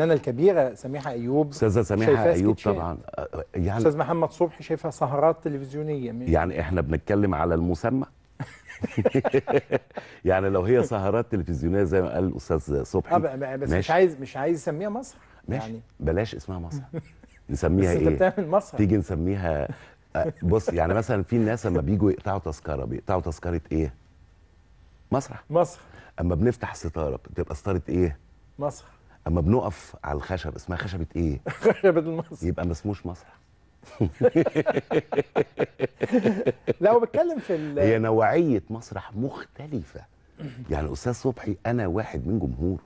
الفنانه الكبيره سميحه ايوب استاذه سميحه ايوب طبعا أه، يعني استاذ محمد صبحي شايفها سهرات تلفزيونيه من يعني احنا بنتكلم على المسمى يعني لو هي سهرات تلفزيونيه زي ما قال الاستاذ صبحي بس ماشي. مش عايز مش عايز يسميها مسرح ماشي يعني بلاش اسمها مسرح نسميها ايه؟ بس انت إيه؟ بتعمل مسرح تيجي نسميها أه، بص يعني مثلا في ناس لما بييجوا يقطعوا تذكره بيقطعوا تذكره ايه؟ مسرح مسرح اما بنفتح ستاره بتبقى ستاره ايه؟ مسرح اما بنقف على الخشب اسمها خشبه ايه خشبه المسرح يبقى ما اسموش مسرح لا هو بيتكلم في ال... هي نوعيه مسرح مختلفه يعني استاذ صبحي انا واحد من جمهوره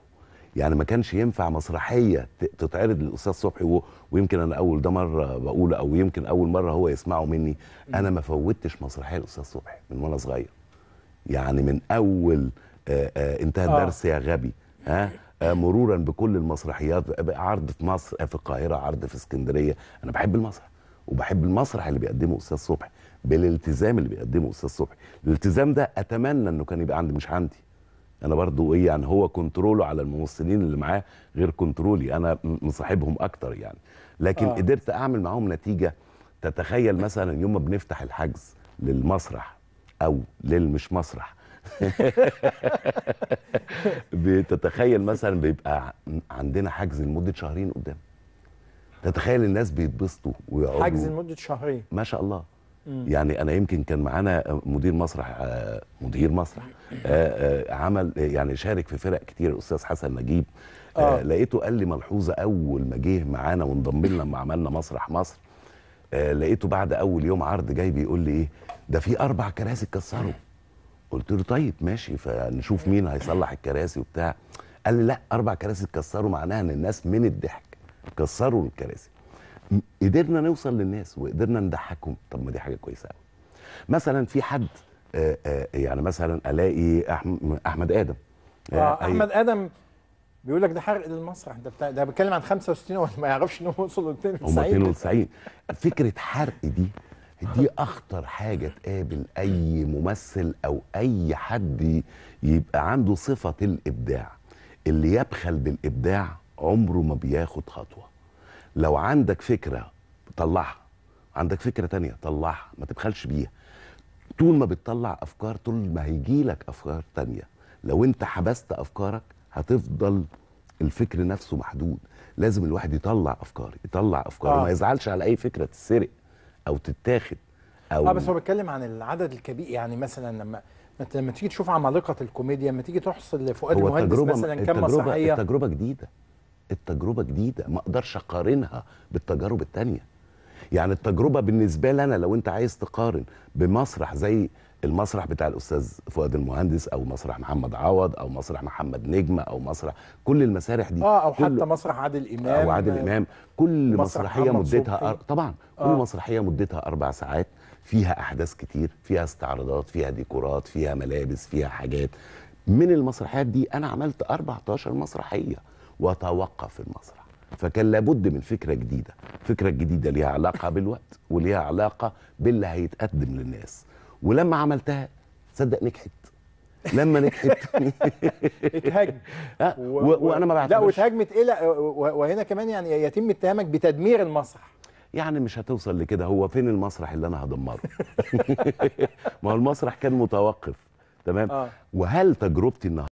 يعني ما كانش ينفع مسرحيه تتعرض للاستاذ صبحي ويمكن انا اول ده مره بقوله او يمكن اول مره هو يسمعه مني انا ما فوتش مسرحيه الاستاذ صبحي من وانا صغير يعني من اول آآ آآ انتهى آه. الدرس يا غبي ها آه، مرورا بكل المسرحيات آه، عرض في مصر آه، في القاهره عرض في اسكندريه انا بحب المسرح وبحب المسرح اللي بيقدمه استاذ صبحي بالالتزام اللي بيقدمه استاذ صبحي الالتزام ده اتمنى انه كان يبقى عندي مش عندي انا برضو ايه يعني هو كنتروله على الممثلين اللي معاه غير كنترولي انا مصاحبهم اكتر يعني لكن آه. قدرت اعمل معاهم نتيجه تتخيل مثلا يوم ما بنفتح الحجز للمسرح او للمش مسرح بتتخيل مثلا بيبقى عندنا حجز لمده شهرين قدام تتخيل الناس بيتبسطوا ويقعدوا حجز لمده شهرين ما شاء الله مم. يعني انا يمكن كان معانا مدير مسرح آه، مدير مسرح آه، آه، عمل يعني شارك في فرق كتير الاستاذ حسن نجيب آه. لقيته قال لي ملحوظه اول ما جه معانا وانضم لنا لما عملنا مسرح مصر لقيته بعد اول يوم عرض جاي بيقول لي ايه ده في اربع كراسي اتكسروا قلت له طيب ماشي فنشوف مين هيصلح الكراسي وبتاع قال لي لا اربع كراسي اتكسروا معناها ان الناس من الضحك كسروا الكراسي قدرنا نوصل للناس وقدرنا نضحكهم طب ما دي حاجه كويسه قوي مثلا في حد آه، آه، يعني مثلا الاقي احمد ادم اه, آه، أيوه. احمد ادم بيقول لك ده حرق للمسرح ده بتاع ده بيتكلم عن 65 هو ما يعرفش انه وصل 92 92 فكره حرق دي دي اخطر حاجه تقابل اي ممثل او اي حد يبقى عنده صفه الابداع اللي يبخل بالابداع عمره ما بياخد خطوه لو عندك فكره طلعها عندك فكره تانية طلعها ما تبخلش بيها طول ما بتطلع افكار طول ما هيجيلك افكار تانية لو انت حبست افكارك هتفضل الفكر نفسه محدود لازم الواحد يطلع افكار يطلع افكار آه. ما يزعلش على اي فكره تسرق او تتاخد او اه بس هو بيتكلم عن العدد الكبير يعني مثلا لما لما تيجي تشوف عمالقه الكوميديا لما تيجي تحصل لفؤاد المهندس مثلا كم مسرحيه التجربه جديده التجربه جديده ما اقدرش اقارنها بالتجارب الثانيه يعني التجربه بالنسبه لي انا لو انت عايز تقارن بمسرح زي المسرح بتاع الاستاذ فؤاد المهندس او مسرح محمد عوض او مسرح محمد نجم او مسرح كل المسارح دي اه او حتى مسرح عادل امام او عادل امام كل مسرحيه مدتها أر... طبعا آه. كل آه. مسرحيه مدتها اربع ساعات فيها احداث كتير فيها استعراضات فيها ديكورات فيها ملابس فيها حاجات من المسرحيات دي انا عملت 14 مسرحيه وتوقف المسرح فكان لابد من فكرة جديدة الفكرة الجديدة ليها علاقة بالوقت وليها علاقة باللي هيتقدم للناس ولما عملتها تصدق نجحت لما نجحت اتهاجم وانا ما بعتبرش لا واتهاجمت ايه لا وهنا كمان يعني يتم اتهامك بتدمير المسرح يعني مش هتوصل لكده هو فين المسرح اللي انا هدمره ما هو المسرح كان متوقف تمام آه. وهل تجربتي النهارده